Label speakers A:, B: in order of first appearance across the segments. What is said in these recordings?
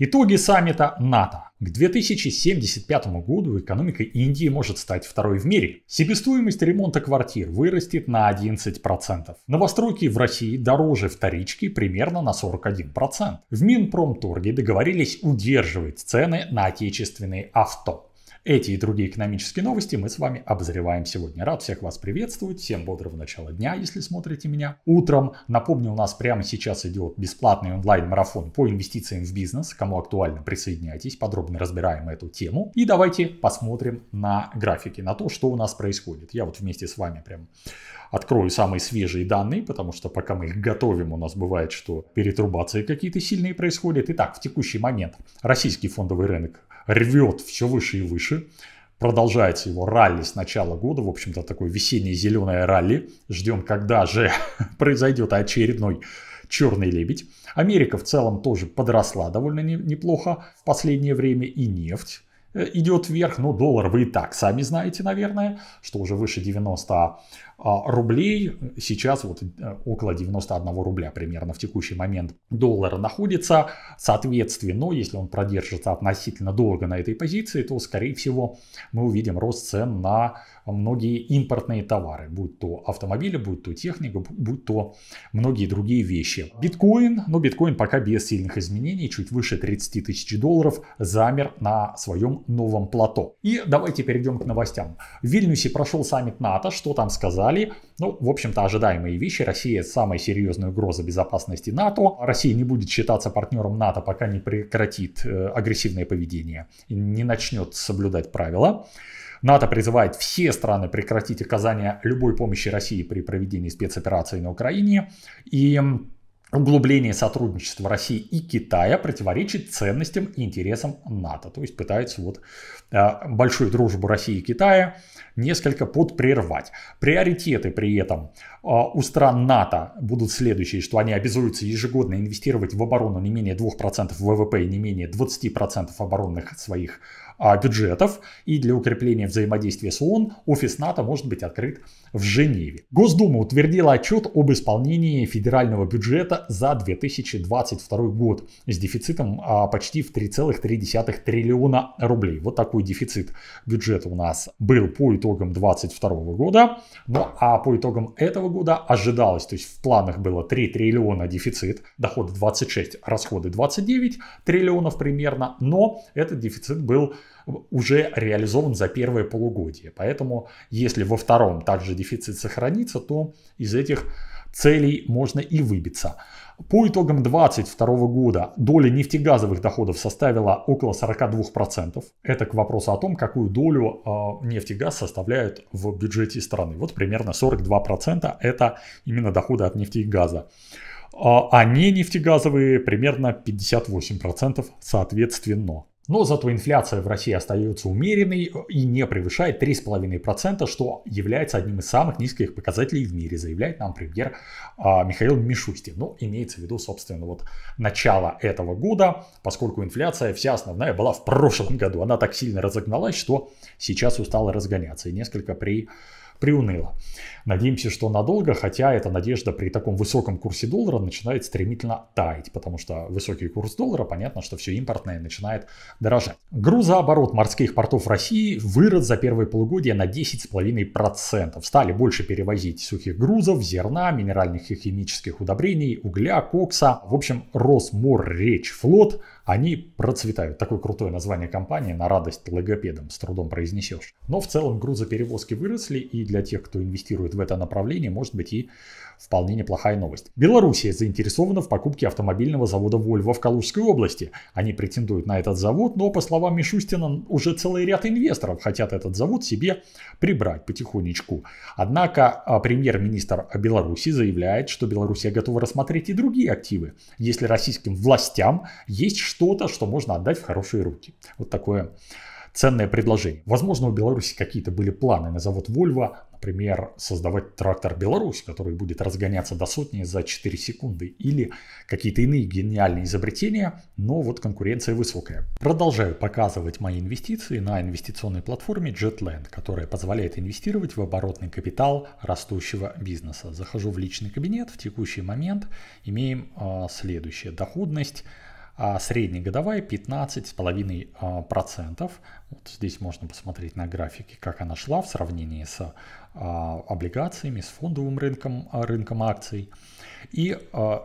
A: Итоги саммита НАТО. К 2075 году экономика Индии может стать второй в мире. Себестоимость ремонта квартир вырастет на 11%. Новостройки в России дороже вторички примерно на 41%. В Минпромторге договорились удерживать цены на отечественные авто. Эти и другие экономические новости мы с вами обозреваем сегодня. Рад всех вас приветствовать. Всем бодрого начала дня, если смотрите меня. Утром, напомню, у нас прямо сейчас идет бесплатный онлайн-марафон по инвестициям в бизнес. Кому актуально, присоединяйтесь. Подробно разбираем эту тему. И давайте посмотрим на графики, на то, что у нас происходит. Я вот вместе с вами прям открою самые свежие данные, потому что пока мы их готовим, у нас бывает, что перетрубации какие-то сильные происходят. Итак, в текущий момент российский фондовый рынок рвет все выше и выше. Продолжается его ралли с начала года, в общем-то, такое весеннее зеленое ралли. Ждем, когда же произойдет очередной черный лебедь. Америка в целом тоже подросла довольно не, неплохо в последнее время и нефть э, идет вверх, но доллар вы и так сами знаете, наверное, что уже выше 90 а, рублей. Сейчас вот э, около 91 рубля примерно в текущий момент доллар находится. Соответственно, если он продержится относительно долго на этой позиции, то, скорее всего, мы увидим рост цен на многие импортные товары, будь то автомобили, будь то техника, будь то многие другие вещи. Биткоин, но ну, биткоин пока без сильных изменений, чуть выше 30 тысяч долларов, замер на своем новом плато. И давайте перейдем к новостям. В Вильнюсе прошел саммит НАТО, что там сказали? Италии. Ну, в общем-то, ожидаемые вещи. Россия – самая серьезная угроза безопасности НАТО. Россия не будет считаться партнером НАТО, пока не прекратит э, агрессивное поведение, не начнет соблюдать правила. НАТО призывает все страны прекратить оказание любой помощи России при проведении спецоперации на Украине. И углубление сотрудничества России и Китая противоречит ценностям и интересам НАТО. То есть пытаются вот а, большую дружбу России и Китая несколько подпрервать. Приоритеты при этом а, у стран НАТО будут следующие, что они обязуются ежегодно инвестировать в оборону не менее 2% ВВП и не менее 20% оборонных своих а, бюджетов и для укрепления взаимодействия с ООН офис НАТО может быть открыт в Женеве. Госдума утвердила отчет об исполнении федерального бюджета за 2022 год с дефицитом а, почти в 3,3 триллиона рублей. Вот такой дефицит бюджета у нас был по итогам 2022 года. Ну а по итогам этого года ожидалось, то есть в планах было 3 триллиона дефицит, доходы 26, расходы 29 триллионов примерно, но этот дефицит был уже реализован за первое полугодие. Поэтому если во втором также дефицит сохранится, то из этих целей можно и выбиться. По итогам 2022 года доля нефтегазовых доходов составила около 42%. Это к вопросу о том, какую долю э, а, нефть и составляют в бюджете страны. Вот примерно 42% это именно доходы от нефти и газа. А, а не нефтегазовые примерно 58% соответственно. Но зато инфляция в России остается умеренной и не превышает 3,5%, что является одним из самых низких показателей в мире, заявляет нам премьер а, Михаил Мишустин. Но ну, имеется в виду, собственно, вот начало этого года, поскольку инфляция вся основная была в прошлом году. Она так сильно разогналась, что сейчас устала разгоняться. И несколько при приуныло. Надеемся, что надолго, хотя эта надежда при таком высоком курсе доллара начинает стремительно таять, потому что высокий курс доллара, понятно, что все импортное начинает дорожать. Грузооборот морских портов России вырос за первое полугодие на 10,5%. Стали больше перевозить сухих грузов, зерна, минеральных и химических удобрений, угля, кокса. В общем, Росморречь флот – они процветают. Такое крутое название компании на радость логопедам с трудом произнесешь. Но в целом грузоперевозки выросли, и для тех, кто инвестирует в это направление, может быть и Вполне неплохая новость. Белоруссия заинтересована в покупке автомобильного завода Volvo в Калужской области. Они претендуют на этот завод, но, по словам Мишустина, уже целый ряд инвесторов хотят этот завод себе прибрать потихонечку. Однако а, премьер-министр Беларуси заявляет, что Белоруссия готова рассмотреть и другие активы, если российским властям есть что-то, что можно отдать в хорошие руки. Вот такое ценное предложение. Возможно, у Беларуси какие-то были планы на завод Volvo, например, создавать трактор Беларусь, который будет разгоняться до сотни за 4 секунды, или какие-то иные гениальные изобретения, но вот конкуренция высокая. Продолжаю показывать мои инвестиции на инвестиционной платформе JetLand, которая позволяет инвестировать в оборотный капитал растущего бизнеса. Захожу в личный кабинет, в текущий момент имеем э, следующее. Доходность а среднегодовая 15,5%. А, вот здесь можно посмотреть на графике, как она шла в сравнении с а, облигациями, с фондовым рынком, а, рынком акций. И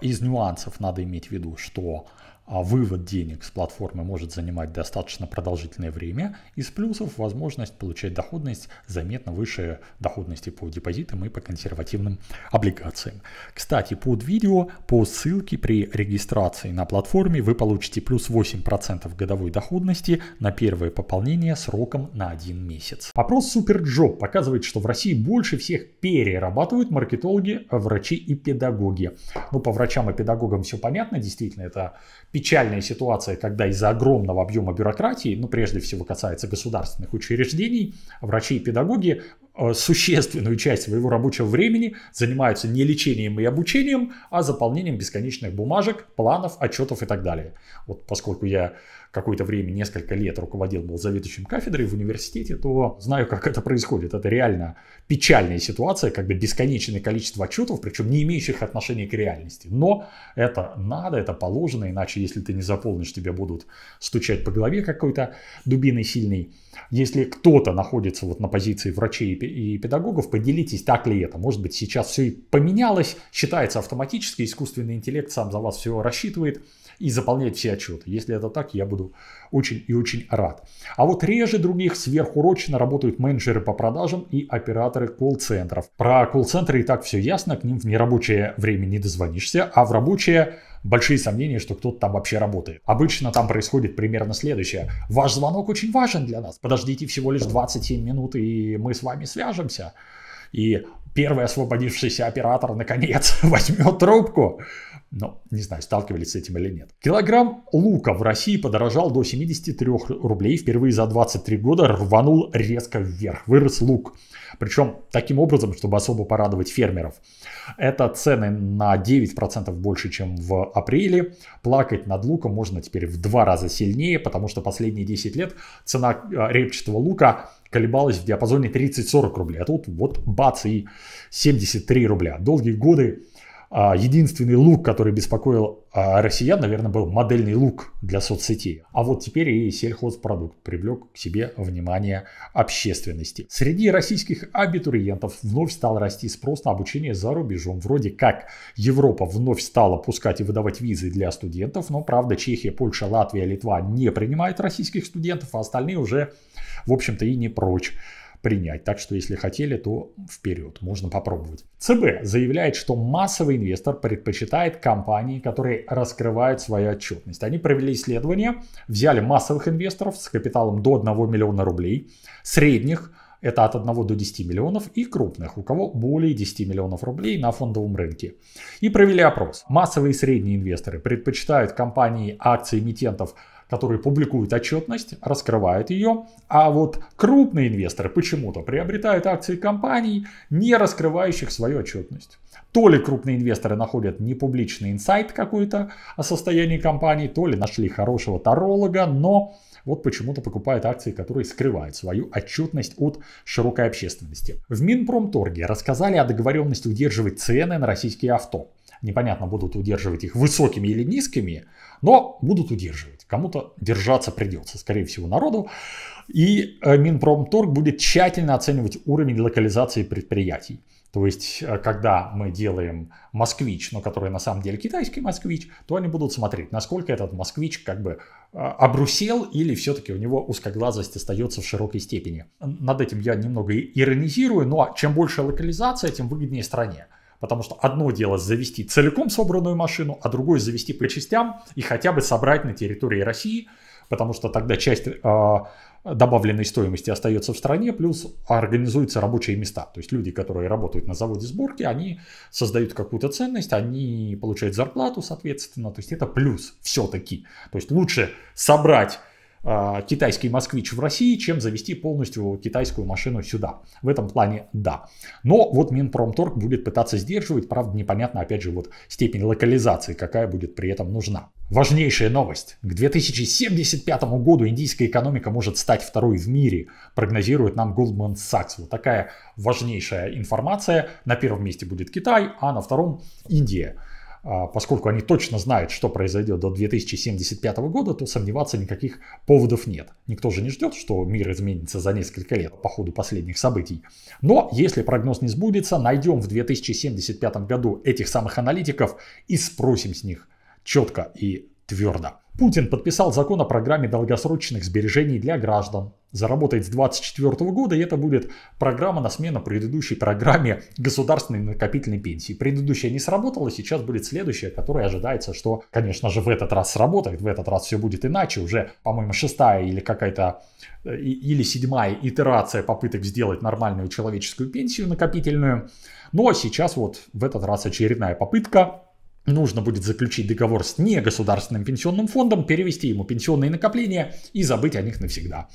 A: из нюансов надо иметь в виду, что а вывод денег с платформы может занимать достаточно продолжительное время. Из плюсов возможность получать доходность заметно выше доходности по депозитам и по консервативным облигациям. Кстати, под видео по ссылке при регистрации на платформе вы получите плюс 8% годовой доходности на первое пополнение сроком на один месяц. Опрос SuperJob показывает, что в России больше всех перерабатывают маркетологи, врачи и педагоги. Ну, по врачам и педагогам все понятно, действительно, это печальная ситуация, когда из-за огромного объема бюрократии, ну прежде всего касается государственных учреждений, врачи и педагоги Э, существенную часть своего рабочего времени занимаются не лечением и обучением, а заполнением бесконечных бумажек, планов, отчетов и так далее. Вот поскольку я какое-то время, несколько лет руководил, был заведующим кафедрой в университете, то знаю, как это происходит. Это реально печальная ситуация, когда бесконечное количество отчетов, причем не имеющих отношения к реальности. Но это надо, это положено, иначе если ты не заполнишь, тебе будут стучать по голове какой-то дубиной сильной. Если кто-то находится вот на позиции врачей и и педагогов, поделитесь, так ли это. Может быть, сейчас все и поменялось, считается автоматически, искусственный интеллект сам за вас все рассчитывает и заполняет все отчеты. Если это так, я буду очень и очень рад. А вот реже других сверхурочно работают менеджеры по продажам и операторы колл-центров. Про колл-центры и так все ясно, к ним в нерабочее время не дозвонишься, а в рабочее – большие сомнения, что кто-то там вообще работает. Обычно там происходит примерно следующее. Ваш звонок очень важен для нас. Подождите всего лишь 27 минут, и мы с вами свяжемся и первый освободившийся оператор наконец возьмет трубку. Но ну, не знаю, сталкивались с этим или нет. Килограмм лука в России подорожал до 73 рублей. Впервые за 23 года рванул резко вверх. Вырос лук. Причем таким образом, чтобы особо порадовать фермеров. Это цены на 9% больше, чем в апреле. Плакать над луком можно теперь в два раза сильнее, потому что последние 10 лет цена э, репчатого лука колебалась в диапазоне 30-40 рублей. А тут вот бац и 73 рубля. Долгие годы а, единственный лук, который беспокоил а, россиян, наверное, был модельный лук для соцсетей. А вот теперь и сельхозпродукт привлек к себе внимание общественности. Среди российских абитуриентов вновь стал расти спрос на обучение за рубежом. Вроде как Европа вновь стала пускать и выдавать визы для студентов, но правда Чехия, Польша, Латвия, Литва не принимают российских студентов, а остальные уже, в общем-то, и не прочь принять. Так что если хотели, то вперед, можно попробовать. ЦБ заявляет, что массовый инвестор предпочитает компании, которые раскрывают свою отчетность. Они провели исследование, взяли массовых инвесторов с капиталом до 1 миллиона рублей, средних это от 1 до 10 миллионов, и крупных, у кого более 10 миллионов рублей на фондовом рынке. И провели опрос. Массовые и средние инвесторы предпочитают компании акции эмитентов которые публикуют отчетность, раскрывают ее, а вот крупные инвесторы почему-то приобретают акции компаний, не раскрывающих свою отчетность. То ли крупные инвесторы находят непубличный инсайт какой-то о состоянии компании, то ли нашли хорошего таролога, но вот почему-то покупают акции, которые скрывают свою отчетность от широкой общественности. В Минпромторге рассказали о договоренности удерживать цены на российские авто непонятно, будут удерживать их высокими или низкими, но будут удерживать. Кому-то держаться придется, скорее всего, народу. И э, Минпромторг будет тщательно оценивать уровень локализации предприятий. То есть, э, когда мы делаем москвич, но который на самом деле китайский москвич, то они будут смотреть, насколько этот москвич как бы э, обрусел или все-таки у него узкоглазость остается в широкой степени. Над этим я немного иронизирую, но чем больше локализация, тем выгоднее стране. Потому что одно дело завести целиком собранную машину, а другое завести по частям и хотя бы собрать на территории России, потому что тогда часть а, добавленной стоимости остается в стране, плюс организуются рабочие места. То есть люди, которые работают на заводе сборки, они создают какую-то ценность, они получают зарплату, соответственно. То есть это плюс все-таки. То есть лучше собрать Э, китайский москвич в России, чем завести полностью китайскую машину сюда. В этом плане да. Но вот Минпромторг будет пытаться сдерживать, правда непонятно опять же вот степень локализации, какая будет при этом нужна. Важнейшая новость. К 2075 году индийская экономика может стать второй в мире, прогнозирует нам Goldman Sachs. Вот такая важнейшая информация. На первом месте будет Китай, а на втором Индия. А поскольку они точно знают, что произойдет до 2075 года, то сомневаться никаких поводов нет. Никто же не ждет, что мир изменится за несколько лет по ходу последних событий. Но если прогноз не сбудется, найдем в 2075 году этих самых аналитиков и спросим с них четко и твердо. Путин подписал закон о программе долгосрочных сбережений для граждан. Заработает с 2024 года, и это будет программа на смену предыдущей программе государственной накопительной пенсии. Предыдущая не сработала, сейчас будет следующая, которая ожидается, что, конечно же, в этот раз сработает, в этот раз все будет иначе. Уже, по-моему, шестая или какая-то, э, или седьмая итерация попыток сделать нормальную человеческую пенсию накопительную. Но сейчас вот в этот раз очередная попытка нужно будет заключить договор с негосударственным пенсионным фондом, перевести ему пенсионные накопления и забыть о них навсегда.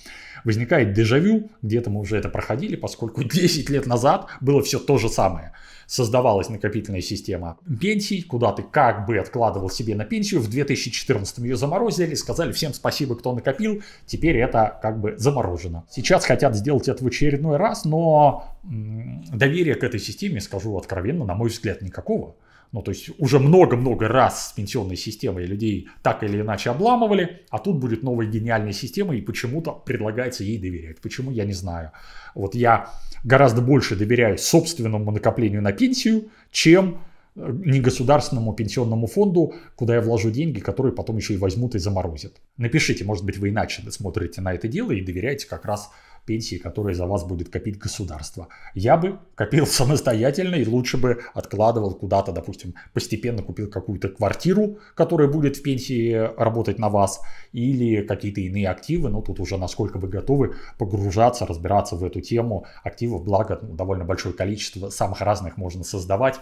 A: Возникает дежавю, где-то мы уже это проходили, поскольку 10 лет назад было все то же самое. Создавалась накопительная система пенсий, куда ты как бы откладывал себе на пенсию. В 2014 ее заморозили, сказали всем спасибо, кто накопил, теперь это как бы заморожено. Сейчас хотят сделать это в очередной раз, но доверия к этой системе, скажу откровенно, на мой взгляд, никакого ну, то есть уже много-много раз с пенсионной системой людей так или иначе обламывали, а тут будет новая гениальная система, и почему-то предлагается ей доверять. Почему, я не знаю. Вот я гораздо больше доверяю собственному накоплению на пенсию, чем э, не государственному пенсионному фонду, куда я вложу деньги, которые потом еще и возьмут и заморозят. Напишите, может быть, вы иначе смотрите на это дело и доверяете как раз пенсии, которые за вас будет копить государство. Я бы копил самостоятельно и лучше бы откладывал куда-то, допустим, постепенно купил какую-то квартиру, которая будет в пенсии работать на вас, или какие-то иные активы, но тут уже насколько вы готовы погружаться, разбираться в эту тему активов, благо ну, довольно большое количество самых разных можно создавать.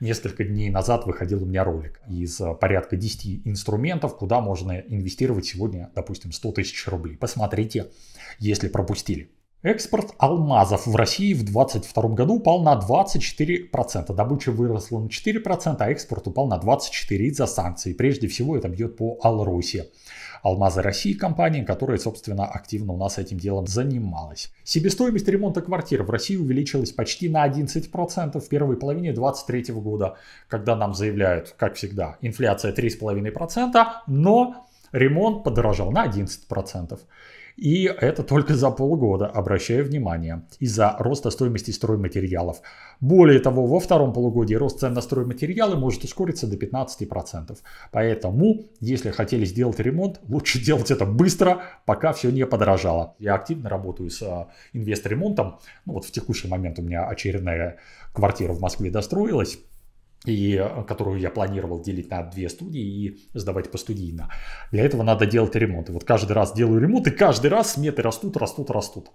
A: Несколько дней назад выходил у меня ролик из э, порядка 10 инструментов, куда можно инвестировать сегодня, допустим, 100 тысяч рублей. Посмотрите, если пропустили. Экспорт алмазов в России в 2022 году упал на 24%. Добыча выросла на 4%, а экспорт упал на 24% из-за санкций. Прежде всего это бьет по Алросе. «Алмазы России» компании, которая, собственно, активно у нас этим делом занималась. Себестоимость ремонта квартир в России увеличилась почти на 11% в первой половине 2023 года, когда нам заявляют, как всегда, инфляция 3,5%, но ремонт подорожал на 11%. И это только за полгода, обращаю внимание, из-за роста стоимости стройматериалов. Более того, во втором полугодии рост цен на стройматериалы может ускориться до 15%. Поэтому, если хотели сделать ремонт, лучше делать это быстро, пока все не подорожало. Я активно работаю с э, инвест-ремонтом. Ну, вот в текущий момент у меня очередная квартира в Москве достроилась и э, которую я планировал делить на две студии и сдавать по студийно. Для этого надо делать ремонт. И вот каждый раз делаю ремонт, и каждый раз сметы растут, растут, растут.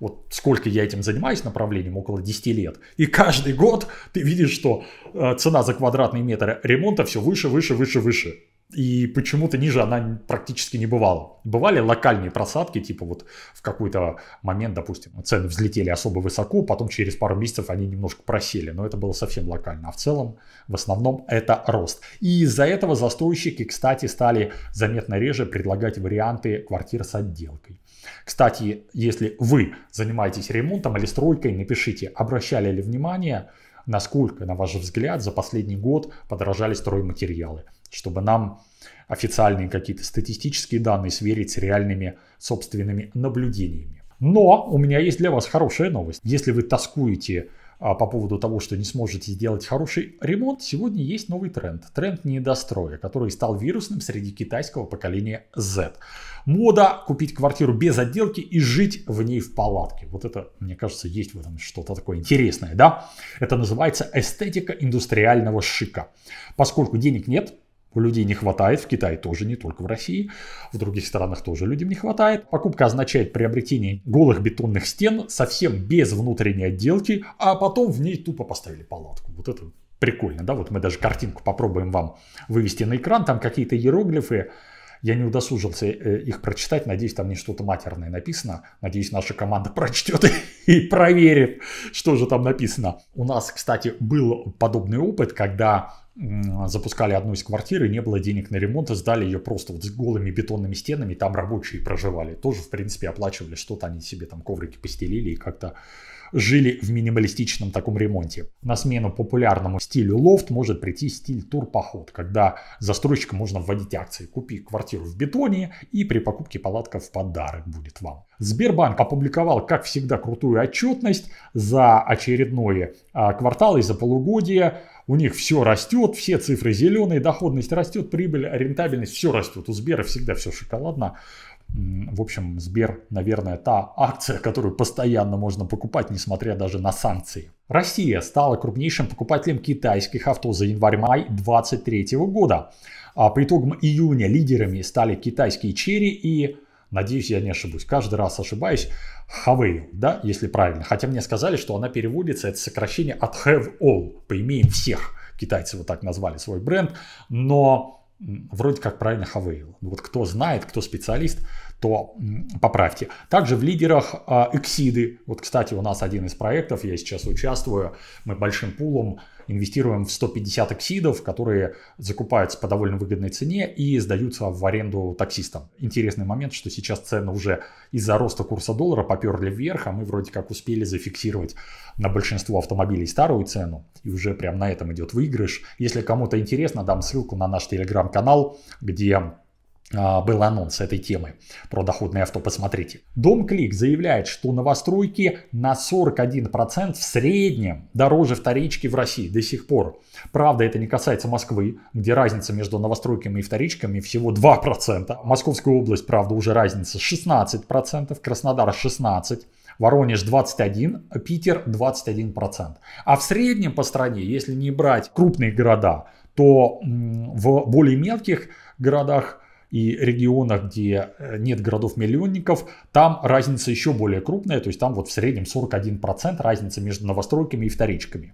A: Вот сколько я этим занимаюсь направлением, около 10 лет. И каждый год ты видишь, что э, цена за квадратные метры ремонта все выше, выше, выше, выше. И почему-то ниже она практически не бывала. Бывали локальные просадки, типа вот в какой-то момент, допустим, цены взлетели особо высоко, потом через пару месяцев они немножко просели, но это было совсем локально. А в целом, в основном, это рост. И из-за этого застройщики, кстати, стали заметно реже предлагать варианты квартир с отделкой. Кстати, если вы занимаетесь ремонтом или стройкой, напишите, обращали ли внимание, насколько, на ваш взгляд, за последний год подорожали стройматериалы – чтобы нам официальные какие-то статистические данные сверить с реальными собственными наблюдениями. Но у меня есть для вас хорошая новость. Если вы тоскуете а, по поводу того, что не сможете сделать хороший ремонт, сегодня есть новый тренд. Тренд недостроя, который стал вирусным среди китайского поколения Z. Мода купить квартиру без отделки и жить в ней в палатке. Вот это, мне кажется, есть в этом что-то такое интересное, да? Это называется эстетика индустриального шика. Поскольку денег нет, у людей не хватает, в Китае тоже, не только в России, в других странах тоже людям не хватает. Покупка означает приобретение голых бетонных стен совсем без внутренней отделки, а потом в ней тупо поставили палатку. Вот это прикольно, да? Вот мы даже картинку попробуем вам вывести на экран, там какие-то иероглифы, я не удосужился э, их прочитать. Надеюсь, там не что-то матерное написано. Надеюсь, наша команда прочтет и проверит, что же там написано. У нас, кстати, был подобный опыт, когда запускали одну из квартир, и не было денег на ремонт, и сдали ее просто вот с голыми бетонными стенами, и там рабочие проживали. Тоже, в принципе, оплачивали что-то, они себе там коврики постелили и как-то жили в минималистичном таком ремонте. На смену популярному стилю лофт может прийти стиль турпоход, когда застройщикам можно вводить акции «Купи квартиру в бетоне» и при покупке палатка в подарок будет вам. Сбербанк опубликовал, как всегда, крутую отчетность за очередной а, квартал и за полугодие у них все растет, все цифры зеленые, доходность растет, прибыль, рентабельность, все растет. У Сбера всегда все шоколадно. В общем, Сбер, наверное, та акция, которую постоянно можно покупать, несмотря даже на санкции. Россия стала крупнейшим покупателем китайских авто за январь-май 2023 года. А по итогам июня лидерами стали китайские черри и Надеюсь, я не ошибусь. Каждый раз ошибаюсь. Have, да, если правильно. Хотя мне сказали, что она переводится, это сокращение от have all. Поимеем всех. Китайцы вот так назвали свой бренд. Но вроде как правильно Хавейл. Ну вот кто знает, кто специалист, то поправьте. Также в лидерах Эксиды. А, вот, кстати, у нас один из проектов, я сейчас участвую, мы большим пулом инвестируем в 150 эксидов, которые закупаются по довольно выгодной цене и сдаются в аренду таксистам. Интересный момент, что сейчас цены уже из-за роста курса доллара поперли вверх, а мы вроде как успели зафиксировать на большинство автомобилей старую цену, и уже прям на этом идет выигрыш. Если кому-то интересно, дам ссылку на наш телеграм-канал, где а, был анонс этой темы про доходное авто, посмотрите. Дом Клик заявляет, что новостройки на 41% в среднем дороже вторички в России до сих пор. Правда, это не касается Москвы, где разница между новостройками и вторичками всего 2%. Московская область, правда, уже разница 16%, Краснодар 16%. Воронеж 21, Питер 21%. А в среднем по стране, если не брать крупные города, то в более мелких городах и регионах, где э, нет городов-миллионников, там разница еще более крупная, то есть там вот в среднем 41% разница между новостройками и вторичками.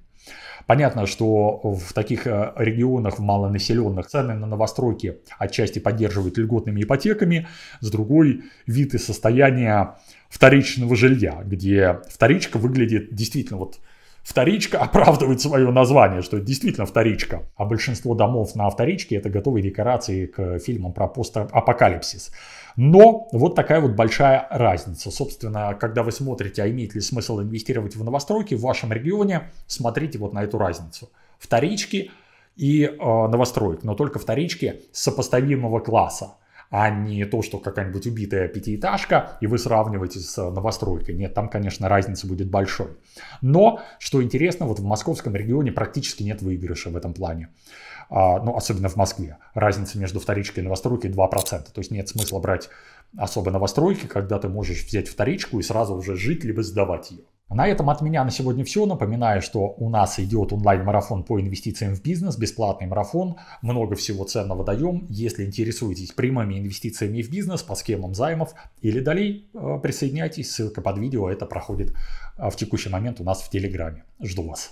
A: Понятно, что в таких э, регионах, в малонаселенных, цены на новостройки отчасти поддерживают льготными ипотеками. С другой, вид и состояние вторичного жилья, где вторичка выглядит действительно вот Вторичка оправдывает свое название, что это действительно вторичка. А большинство домов на вторичке это готовые декорации к фильмам про постапокалипсис. Но вот такая вот большая разница. Собственно, когда вы смотрите, а имеет ли смысл инвестировать в новостройки в вашем регионе, смотрите вот на эту разницу. Вторички и э, новостроек, но только вторички сопоставимого класса а не то, что какая-нибудь убитая пятиэтажка, и вы сравниваете с э, новостройкой. Нет, там, конечно, разница будет большой. Но, что интересно, вот в московском регионе практически нет выигрыша в этом плане. А, ну, особенно в Москве. Разница между вторичкой и новостройкой 2%. То есть нет смысла брать особо новостройки, когда ты можешь взять вторичку и сразу уже жить, либо сдавать ее. На этом от меня на сегодня все. Напоминаю, что у нас идет онлайн-марафон по инвестициям в бизнес, бесплатный марафон, много всего ценного даем. Если интересуетесь прямыми инвестициями в бизнес по схемам займов или долей, э, присоединяйтесь, ссылка под видео, это проходит э, в текущий момент у нас в Телеграме. Жду вас.